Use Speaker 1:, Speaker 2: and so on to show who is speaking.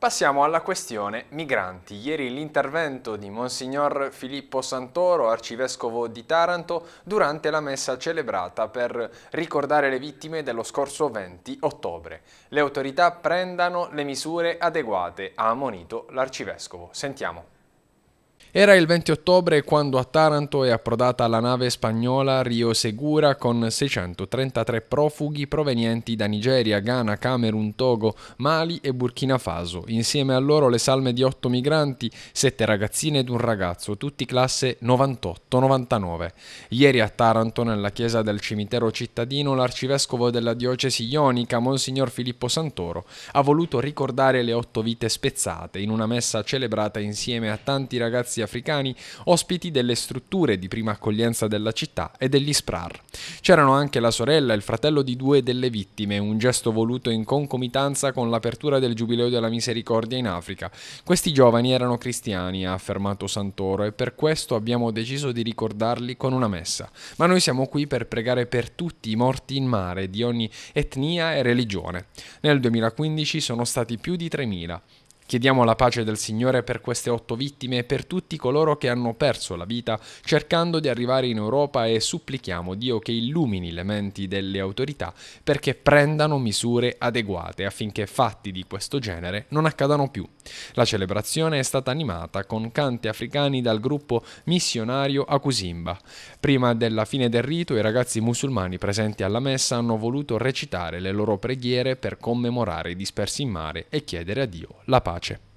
Speaker 1: Passiamo alla questione migranti. Ieri l'intervento di Monsignor Filippo Santoro, arcivescovo di Taranto, durante la messa celebrata per ricordare le vittime dello scorso 20 ottobre. Le autorità prendano le misure adeguate, ha ammonito l'arcivescovo. Sentiamo. Era il 20 ottobre quando a Taranto è approdata la nave spagnola Rio Segura con 633 profughi provenienti da Nigeria, Ghana, Camerun, Togo, Mali e Burkina Faso. Insieme a loro le salme di 8 migranti, 7 ragazzine ed un ragazzo, tutti classe 98-99. Ieri a Taranto, nella chiesa del cimitero cittadino, l'arcivescovo della diocesi ionica, Monsignor Filippo Santoro, ha voluto ricordare le otto vite spezzate in una messa celebrata insieme a tanti ragazzi ragazzi africani ospiti delle strutture di prima accoglienza della città e degli SPRAR. C'erano anche la sorella e il fratello di due delle vittime, un gesto voluto in concomitanza con l'apertura del Giubileo della Misericordia in Africa. Questi giovani erano cristiani, ha affermato Santoro, e per questo abbiamo deciso di ricordarli con una messa. Ma noi siamo qui per pregare per tutti i morti in mare di ogni etnia e religione. Nel 2015 sono stati più di 3.000. Chiediamo la pace del Signore per queste otto vittime e per tutti coloro che hanno perso la vita cercando di arrivare in Europa e supplichiamo Dio che illumini le menti delle autorità perché prendano misure adeguate affinché fatti di questo genere non accadano più. La celebrazione è stata animata con canti africani dal gruppo missionario Akusimba. Prima della fine del rito i ragazzi musulmani presenti alla messa hanno voluto recitare le loro preghiere per commemorare i dispersi in mare e chiedere a Dio la pace pace.